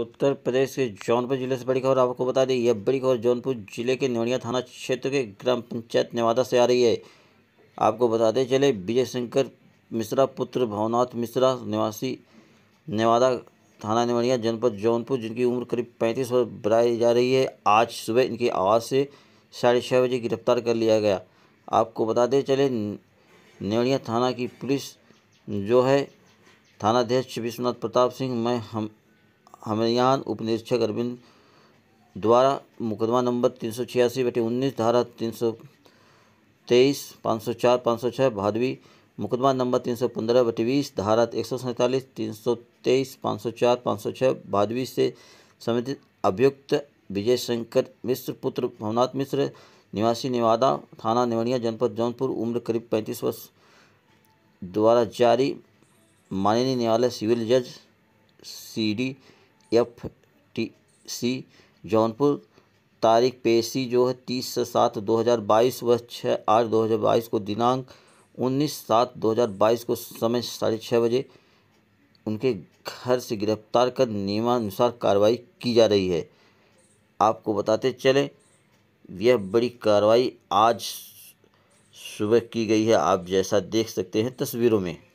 उत्तर प्रदेश के जौनपुर जिले से बड़ी खबर आपको बता दें यह बड़ी खबर जौनपुर जिले के नेवड़िया थाना क्षेत्र के ग्राम पंचायत नेवादा से आ रही है आपको बताते चले विजय शंकर मिश्रा पुत्र भवनाथ मिश्रा निवासी नेवादा थाना नेवड़िया जनपद जौनपुर जिनकी उम्र करीब पैंतीस वर्ष बढ़ाई जा रही है आज सुबह इनकी आवाज़ से साढ़े छः बजे गिरफ्तार कर लिया गया आपको बताते चले नेवड़िया थाना की पुलिस जो है थानाध्यक्ष विश्वनाथ प्रताप सिंह मैं हम हमयान उपनिरीक्षक अरविंद द्वारा मुकदमा नंबर तीन सौ छियासी बटे उन्नीस धारा तीन सौ तेईस पाँच सौ चार पाँच सौ छः भादवी मुकदमा नंबर तीन सौ पंद्रह बटे बीस धारा एक सौ सैंतालीस तीन सौ तेईस पाँच सौ चार पाँच सौ छः भादवी से संबंधित अभियुक्त विजय शंकर मिश्र पुत्र भवनाथ मिश्र निवासी निवादा थाना नेवड़िया जनपद जौनपुर उम्र करीब पैंतीस वर्ष द्वारा जारी माननीय न्यायालय सिविल जज C D F T C Jaunpur तारीख पेशी जो है तीस सात दो हज़ार बाईस व छः आठ दो हज़ार बाईस को दिनांक उन्नीस सात दो हज़ार बाईस को समय साढ़े छः बजे उनके घर से गिरफ्तार कर नियमानुसार कार्रवाई की जा रही है आपको बताते चलें यह बड़ी कार्रवाई आज सुबह की गई है आप जैसा देख सकते हैं तस्वीरों में